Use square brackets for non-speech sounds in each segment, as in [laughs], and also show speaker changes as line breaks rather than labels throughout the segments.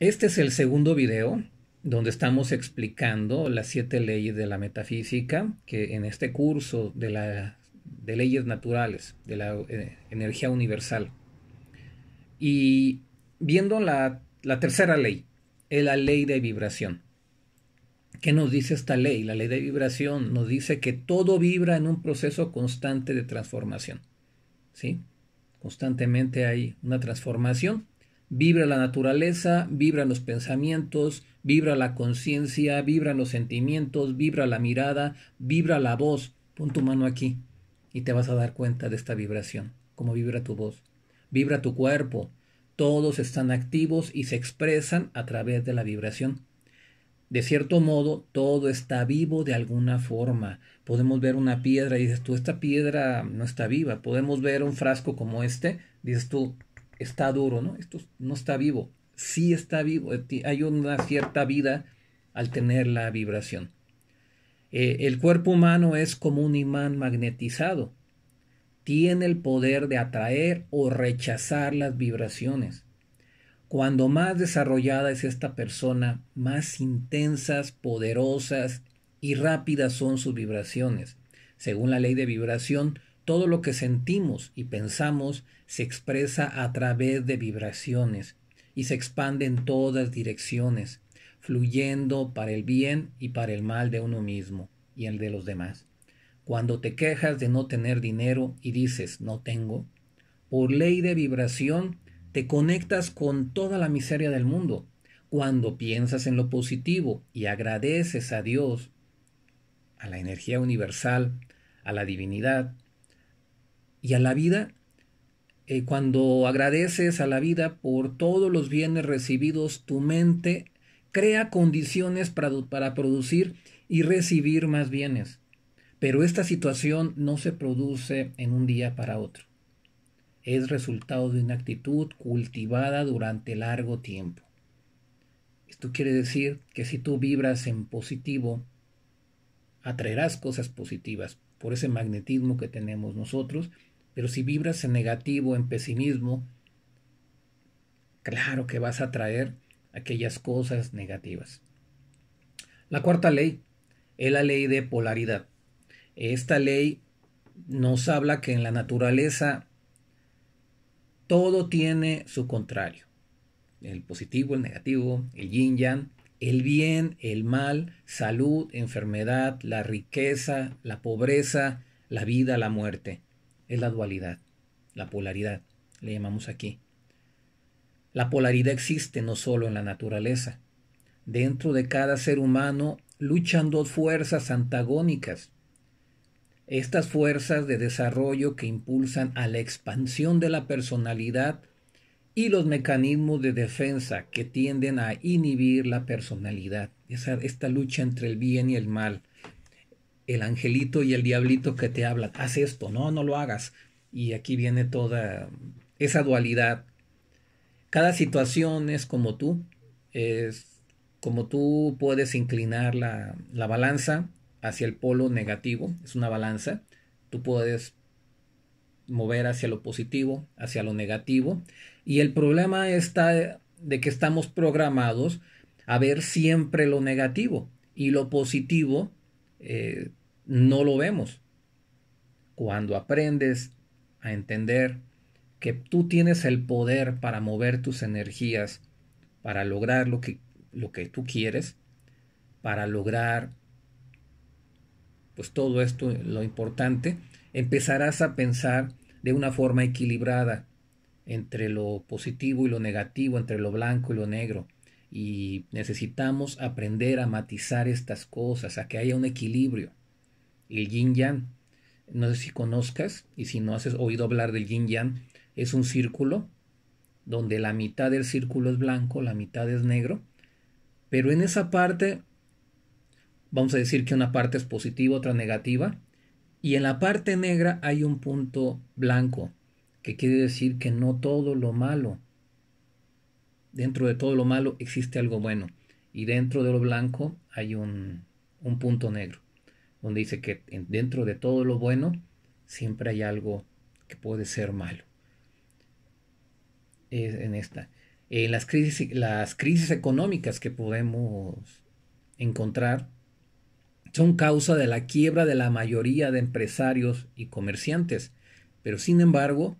Este es el segundo video donde estamos explicando las siete leyes de la metafísica que en este curso de, leyes naturales, de la eh, energía universal. Y viendo la, tercera ley, es la ley de vibración. ¿Qué nos dice esta ley? La ley de vibración nos dice que todo vibra en un proceso constante de transformación. ¿Sí? Constantemente hay una transformación Vibra la naturaleza, vibran los pensamientos, vibra la conciencia, vibran los sentimientos, vibra la mirada, vibra la voz. Pon tu mano aquí y te vas a dar cuenta de esta vibración, cómo vibra tu voz. Vibra tu cuerpo. Todos están activos y se expresan a través de la vibración. De cierto modo, todo está vivo de alguna forma. Podemos ver una piedra y dices tú, esta piedra no está viva. Podemos ver un frasco como este, dices tú, está duro, ¿no? Esto no está vivo. Sí está vivo. Eh, hay una cierta vida al tener la vibración. Eh, el cuerpo humano es como un imán magnetizado. Tiene el poder de atraer o rechazar las vibraciones. Cuando más desarrollada es esta persona, más intensas, poderosas y rápidas son sus vibraciones. Según la ley de vibración, todo lo que sentimos y pensamos se expresa a través de vibraciones y se expande en todas direcciones, fluyendo para el bien y para el mal de uno mismo y el de los demás. Cuando te quejas de no tener dinero y dices no tengo, por ley de vibración te conectas con toda la miseria del mundo. Cuando piensas en lo positivo y agradeces a Dios, a la energía universal, a la divinidad, y a la vida, eh, cuando agradeces a la vida por todos los bienes recibidos, tu mente crea condiciones para, para producir y recibir más bienes. Pero esta situación no se produce en un día para otro. Es resultado de una actitud cultivada durante largo tiempo. Esto quiere decir que si tú vibras en positivo, atraerás cosas positivas por ese magnetismo que tenemos nosotros pero si vibras en negativo, en pesimismo, claro que vas a traer aquellas cosas negativas. La cuarta ley es la ley de polaridad. Esta ley nos habla que en la naturaleza todo tiene su contrario. El positivo, el negativo, el yin yang, el bien, el mal, salud, enfermedad, la riqueza, la pobreza, la vida, la muerte es la dualidad, la polaridad, le llamamos aquí. La polaridad existe no solo en la naturaleza. Dentro de cada ser humano luchan dos fuerzas antagónicas. Estas fuerzas de desarrollo que impulsan a la expansión de la personalidad y los mecanismos de defensa que tienden a inhibir la personalidad. Esa, esta lucha entre el bien y el mal el angelito y el diablito que te hablan, haz esto, no, no lo hagas. Y aquí viene toda esa dualidad. Cada situación es como tú, es como tú puedes inclinar la, la balanza hacia el polo negativo, es una balanza, tú puedes mover hacia lo positivo, hacia lo negativo. Y el problema está de que estamos programados a ver siempre lo negativo y lo positivo eh, no lo vemos. Cuando aprendes a entender que tú tienes el poder para mover tus energías, para lograr lo que, lo que tú quieres, para lograr pues todo esto, lo importante, empezarás a pensar de una forma equilibrada entre lo positivo y lo negativo, entre lo blanco y lo negro, y necesitamos aprender a matizar estas cosas, a que haya un equilibrio. El yin yang, no sé si conozcas y si no has oído hablar del yin yang, es un círculo donde la mitad del círculo es blanco, la mitad es negro, pero en esa parte vamos a decir que una parte es positiva, otra negativa, y en la parte negra hay un punto blanco, que quiere decir que no todo lo malo dentro de todo lo malo existe algo bueno y dentro de lo blanco hay un, punto negro, donde dice que dentro de todo lo bueno siempre hay algo que puede ser malo. en esta. en eh, las, crisis, las crisis económicas que podemos encontrar son causa de la quiebra de la mayoría de empresarios y comerciantes, pero sin embargo,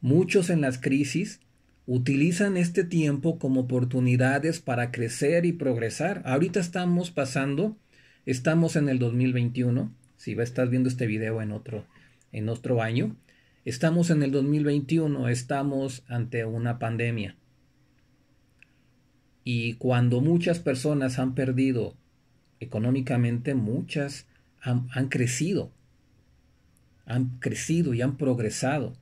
muchos en las crisis utilizan este tiempo como oportunidades para crecer y progresar. Ahorita estamos pasando, estamos en el 2021, si estás viendo este video en otro, en otro año, estamos en el 2021, estamos ante una pandemia. Y cuando muchas personas han perdido económicamente, muchas han crecido, han crecido y han progresado.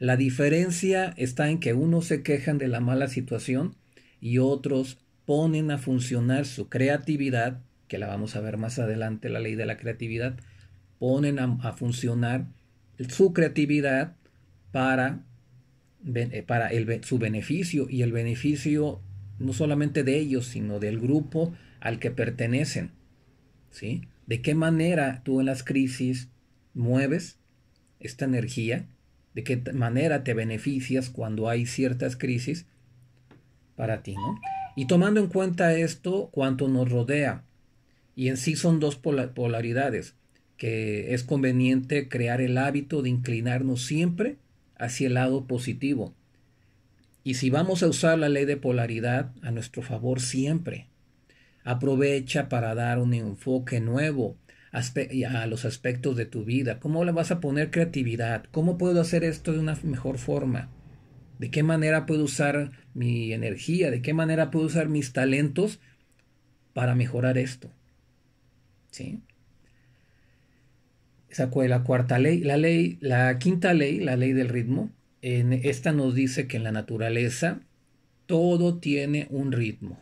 La diferencia está en que unos se quejan de la mala situación y otros ponen a funcionar su creatividad, que la vamos a ver más adelante, la ley de la creatividad, ponen a, funcionar su creatividad para, eh, para su beneficio y el beneficio no solamente de ellos, sino del grupo al que pertenecen. ¿sí? ¿De qué manera tú en las crisis mueves esta energía de qué manera te beneficias cuando hay ciertas crisis para ti, ¿no? Y tomando en cuenta esto, cuanto nos rodea, y en sí son dos polaridades, que es conveniente crear el hábito de inclinarnos siempre hacia el lado positivo. Y si vamos a usar la ley de polaridad a nuestro favor siempre, aprovecha para dar un enfoque nuevo a los aspectos de tu vida, cómo le vas a poner creatividad, cómo puedo hacer esto de una mejor forma, de qué manera puedo usar mi energía, de qué manera puedo usar mis talentos para mejorar esto. ¿Sí? Esa la cuarta ley. La ley, la quinta ley, la ley del ritmo. esta nos dice que en la naturaleza todo tiene un ritmo.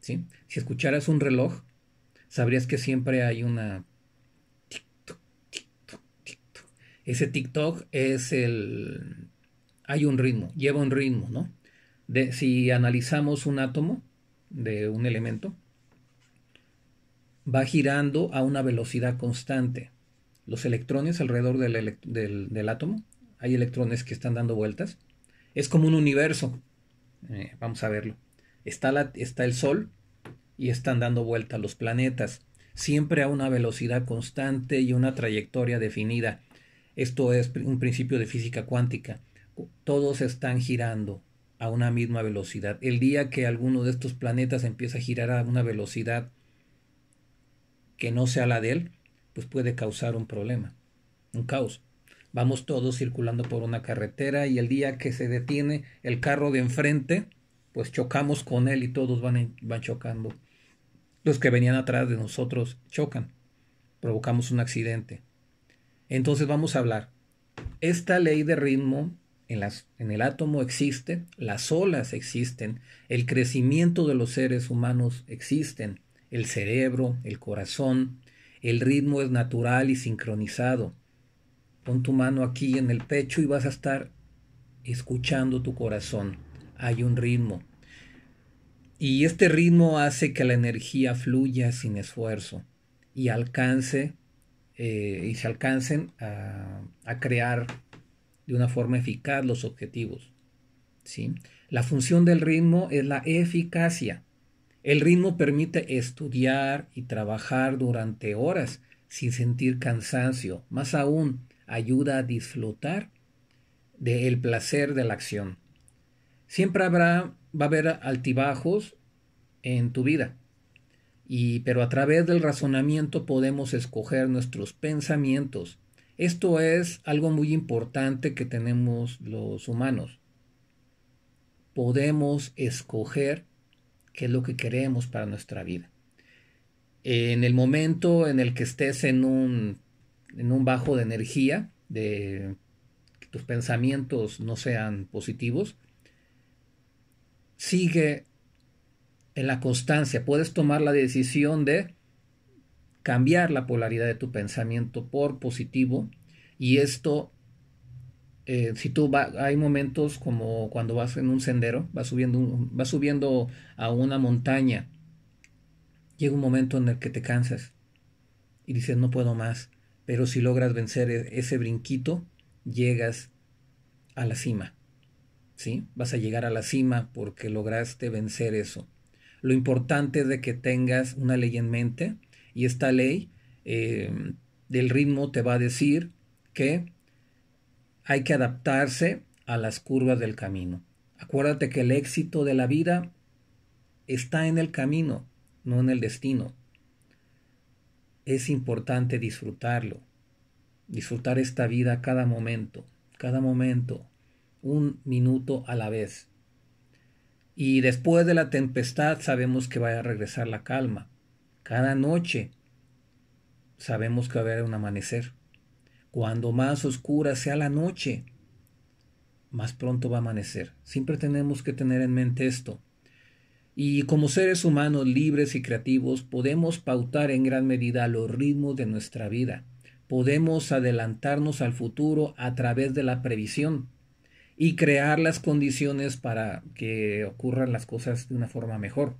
¿sí? Si escucharas un reloj, sabrías que siempre hay una Ese TikTok es el... Hay un ritmo, lleva un ritmo, ¿no? De, si analizamos un átomo de un elemento, va girando a una velocidad constante. Los electrones alrededor del, átomo, hay electrones que están dando vueltas. Es como un universo. Eh, vamos a verlo. Está, está el Sol y están dando vueltas los planetas, siempre a una velocidad constante y una trayectoria definida. Esto es un principio de física cuántica. Todos están girando a una misma velocidad. El día que alguno de estos planetas empieza a girar a una velocidad que no sea la de él, pues puede causar un problema, un caos. Vamos todos circulando por una carretera y el día que se detiene el carro de enfrente, pues chocamos con él y todos van, van chocando. Los que venían atrás de nosotros chocan, provocamos un accidente. Entonces vamos a hablar. Esta ley de ritmo en, el átomo existe, las olas existen, el crecimiento de los seres humanos existen, el cerebro, el corazón, el ritmo es natural y sincronizado. Pon tu mano aquí en el pecho y vas a estar escuchando tu corazón. Hay un ritmo. Y este ritmo hace que la energía fluya sin esfuerzo y alcance eh, y se alcancen a, crear de una forma eficaz los objetivos. ¿sí? La función del ritmo es la eficacia. El ritmo permite estudiar y trabajar durante horas sin sentir cansancio. Más aún, ayuda a disfrutar del placer de la acción. Siempre habrá, va a haber altibajos en tu vida, pero a través del razonamiento podemos escoger nuestros pensamientos. Esto es algo muy importante que tenemos los humanos. Podemos escoger qué es lo que queremos para nuestra vida. En el momento en el que estés en un, en un bajo de energía, de que tus pensamientos no sean positivos, sigue en la constancia, puedes tomar la decisión de cambiar la polaridad de tu pensamiento por positivo y esto, eh, si tú hay momentos como cuando vas en un sendero, vas subiendo, vas subiendo a una montaña, llega un momento en el que te cansas y dices no puedo más, pero si logras vencer e, ese brinquito, llegas a la cima. ¿Sí? Vas a llegar a la cima porque lograste vencer eso. Lo importante es de que tengas una ley en mente y esta ley em, del ritmo te va a decir que hay que adaptarse a las curvas del camino. Acuérdate que el éxito de la vida está en el camino, no en el destino. Es importante disfrutarlo, disfrutar esta vida cada momento, cada momento, un minuto a la vez. Y después de la tempestad sabemos que va a regresar la calma. Cada noche sabemos que va a haber un amanecer. Cuando más oscura sea la noche, más pronto va a amanecer. Siempre tenemos que tener en mente esto. Y como seres humanos libres y creativos podemos pautar en gran medida los ritmos de nuestra vida. Podemos adelantarnos al futuro a través de la previsión y crear las condiciones para que ocurran las cosas de una forma mejor.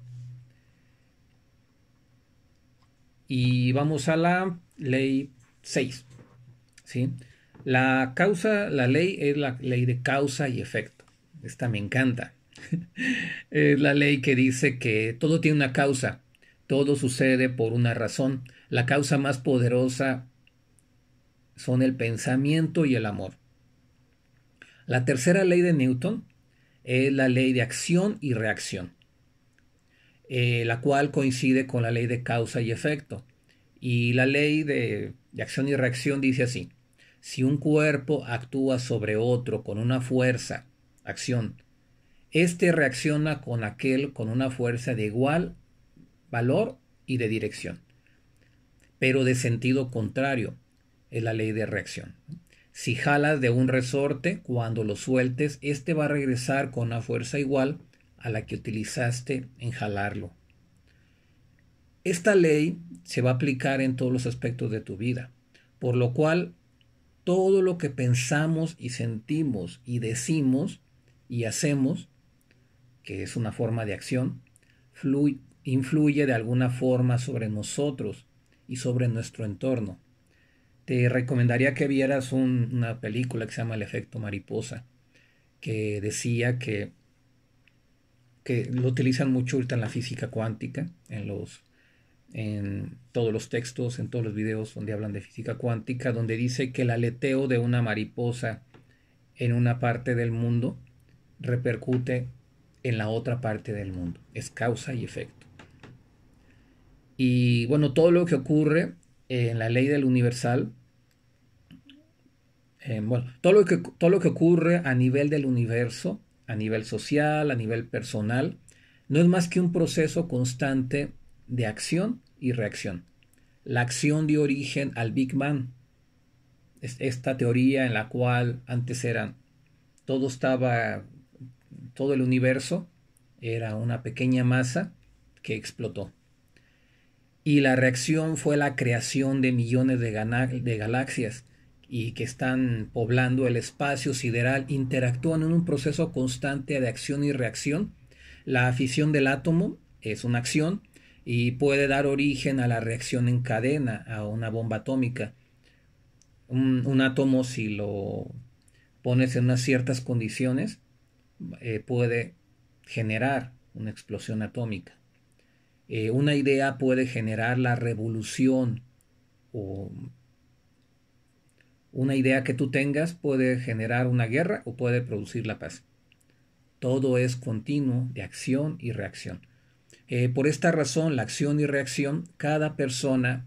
Y vamos a la ley 6. ¿sí? La causa, la ley es la ley de causa y efecto. Esta me encanta. [laughs] es la ley que dice que todo tiene una causa, todo sucede por una razón. La causa más poderosa son el pensamiento y el amor. La tercera ley de Newton es la ley de acción y reacción, eh, la cual coincide con la ley de causa y efecto. Y la ley de, de acción y reacción dice así, si un cuerpo actúa sobre otro con una fuerza, acción, este reacciona con aquel con una fuerza de igual valor y de dirección, pero de sentido contrario, es la ley de reacción. Si jalas de un resorte, cuando lo sueltes, este va a regresar con una fuerza igual a la que utilizaste en jalarlo. Esta ley se va a aplicar en todos los aspectos de tu vida, por lo cual todo lo que pensamos y sentimos y decimos y hacemos, que es una forma de acción, influye de alguna forma sobre nosotros y sobre nuestro entorno te recomendaría que vieras una película que se llama El efecto mariposa, que decía que, que lo utilizan mucho en la física cuántica, en los en todos los textos, en todos los videos donde hablan de física cuántica, donde dice que el aleteo de una mariposa en una parte del mundo repercute en la otra parte del mundo. Es causa y efecto. Y bueno, todo lo que ocurre eh, en la ley del universal, eh, bueno, todo lo, que, todo lo que ocurre a nivel del universo, a nivel social, a nivel personal, no es más que un proceso constante de acción y reacción. La acción dio origen al Big Bang, esta teoría en la cual antes era todo estaba todo el universo era una pequeña masa que explotó. Y la reacción fue la creación de millones de, galaxias y que están poblando el espacio sideral interactúan en un proceso constante de acción y reacción. La fisión del átomo es una acción y puede dar origen a la reacción en cadena, a una bomba atómica. Un, átomo, si lo pones en unas ciertas condiciones, eh, puede generar una explosión atómica. Eh, una idea puede generar la revolución o una idea que tú tengas puede generar una guerra o puede producir la paz. Todo es continuo de acción y reacción. Eh, por esta razón, la acción y reacción, cada persona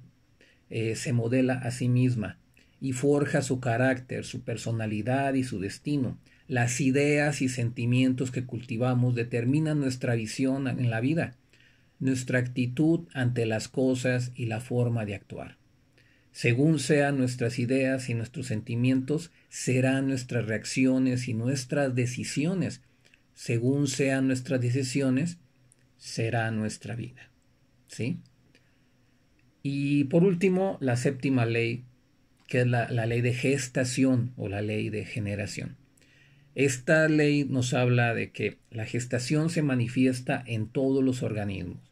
eh, se modela a sí misma y forja su carácter, su personalidad y su destino. Las ideas y sentimientos que cultivamos determinan nuestra visión en la vida nuestra actitud ante las cosas y la forma de actuar. Según sean nuestras ideas y nuestros sentimientos, serán nuestras reacciones y nuestras decisiones. Según sean nuestras decisiones, será nuestra vida. ¿Sí? Y por último, la séptima ley, que es la ley de gestación o la ley de generación. Esta ley nos habla de que la gestación se manifiesta en todos los organismos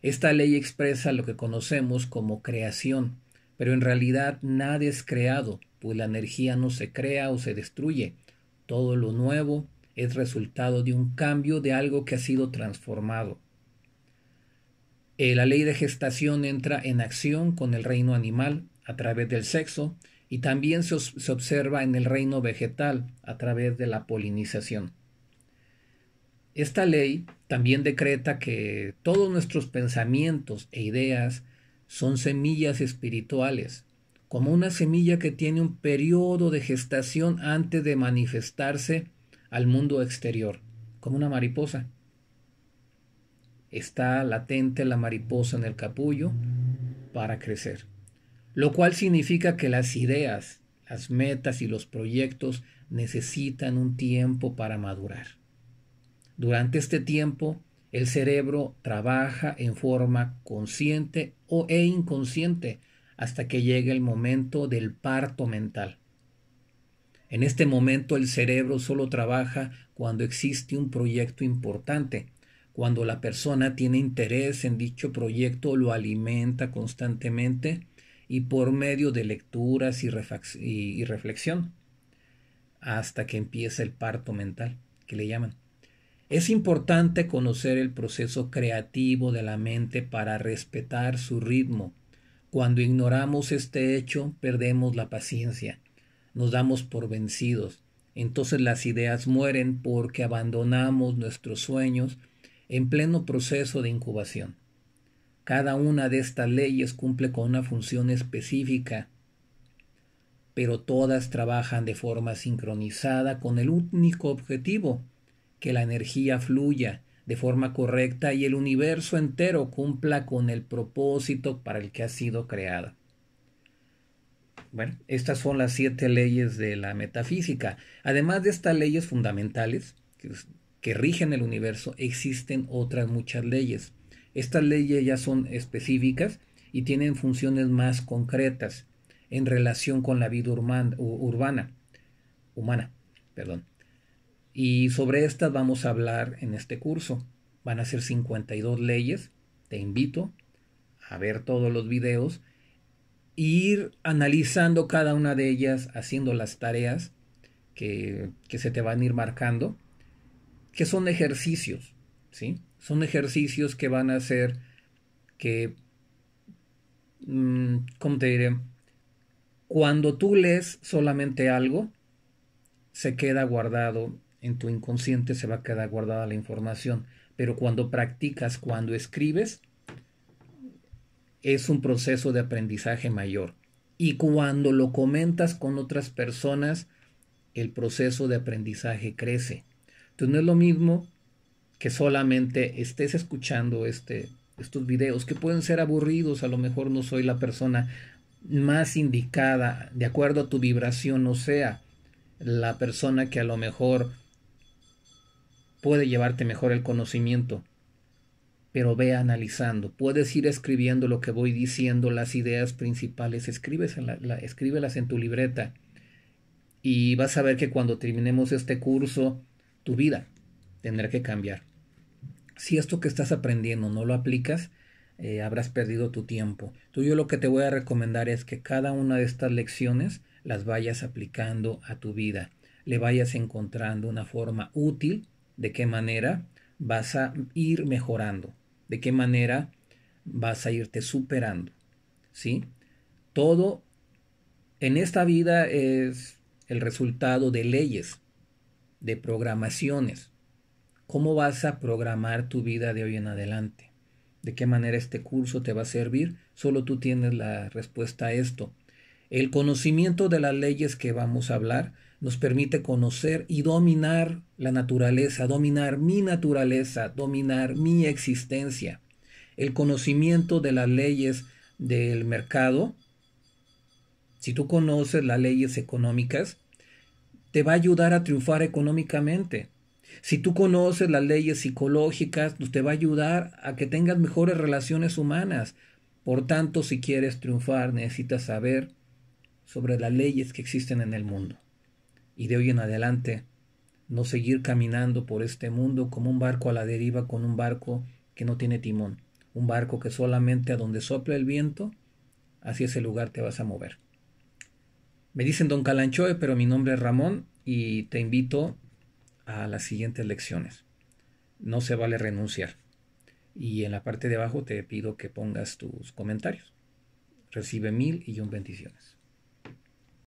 esta ley expresa lo que conocemos como creación, pero en realidad nada es creado, pues la energía no se crea o se destruye. Todo lo nuevo es resultado de un cambio de algo que ha sido transformado. Eh, la ley de gestación entra en acción con el reino animal a través del sexo y también se observa en el reino vegetal a través de la polinización. Esta ley también decreta que todos nuestros pensamientos e ideas son semillas espirituales, como una semilla que tiene un periodo de gestación antes de manifestarse al mundo exterior, como una mariposa. Está latente la mariposa en el capullo para crecer, lo cual significa que las ideas, las metas y los proyectos necesitan un tiempo para madurar. Durante este tiempo, el cerebro trabaja en forma consciente o e inconsciente hasta que llegue el momento del parto mental. En este momento el cerebro solo trabaja cuando existe un proyecto importante, cuando la persona tiene interés en dicho proyecto lo alimenta constantemente y por medio de lecturas y reflexión, hasta que empieza el parto mental, que le llaman. Es importante conocer el proceso creativo de la mente para respetar su ritmo. Cuando ignoramos este hecho, perdemos la paciencia, nos damos por vencidos. Entonces las ideas mueren porque abandonamos nuestros sueños en pleno proceso de incubación. Cada una de estas leyes cumple con una función específica, pero todas trabajan de forma sincronizada con el único objetivo que la energía fluya de forma correcta y el universo entero cumpla con el propósito para el que ha sido creada. Bueno, estas son las siete leyes de la metafísica. Además de estas leyes fundamentales que, rigen el universo, existen otras muchas leyes. Estas leyes ya son específicas y tienen funciones más concretas en relación con la vida urbana, humana. Perdón. Y sobre estas vamos a hablar en este curso. Van a ser 52 leyes. Te invito a ver todos los videos, ir analizando cada una de ellas, haciendo las tareas que, se te van a ir marcando, que son ejercicios, ¿sí? Son ejercicios que van a hacer que, mm, ¿cómo te diré? Cuando tú lees solamente algo, se queda guardado en tu inconsciente se va a quedar guardada la información. Pero cuando practicas, cuando escribes, es un proceso de aprendizaje mayor. Y cuando lo comentas con otras personas, el proceso de aprendizaje crece. Entonces no es lo mismo que solamente estés escuchando este, estos videos, que pueden ser aburridos, a lo mejor no soy la persona más indicada, de acuerdo a tu vibración, o sea, la persona que a lo mejor puede llevarte mejor el conocimiento. Pero ve analizando, puedes ir escribiendo lo que voy diciendo, las ideas principales, escríbelas en tu libreta y vas a ver que cuando terminemos este curso, tu vida tendrá que cambiar. Si esto que estás aprendiendo no lo aplicas, eh, habrás perdido tu tiempo. Tú yo lo que te voy a recomendar es que cada una de estas lecciones las vayas aplicando a tu vida, le vayas encontrando una forma útil de qué manera vas a ir mejorando, de qué manera vas a irte superando, ¿sí? Todo en esta vida es el resultado de leyes, de programaciones. ¿Cómo vas a programar tu vida de hoy en adelante? ¿De qué manera este curso te va a servir? Solo tú tienes la respuesta a esto. El conocimiento de las leyes que vamos a hablar nos permite conocer y dominar la naturaleza, dominar mi naturaleza, dominar mi existencia. El conocimiento de las leyes del mercado, si tú conoces las leyes económicas, te va a ayudar a triunfar económicamente. Si tú conoces las leyes psicológicas, pues, te va a ayudar a que tengas mejores relaciones humanas. Por tanto, si quieres triunfar, necesitas saber sobre las leyes que existen en el mundo y de hoy en adelante no seguir caminando por este mundo como un barco a la deriva con un barco que no tiene timón, un barco que solamente a donde sopla el viento, hacia ese lugar te vas a mover. Me dicen Don Calanchoe, pero mi nombre es Ramón y te invito a las siguientes lecciones. No se vale renunciar. Y en la parte de abajo te pido que pongas tus comentarios. Recibe mil y un bendiciones.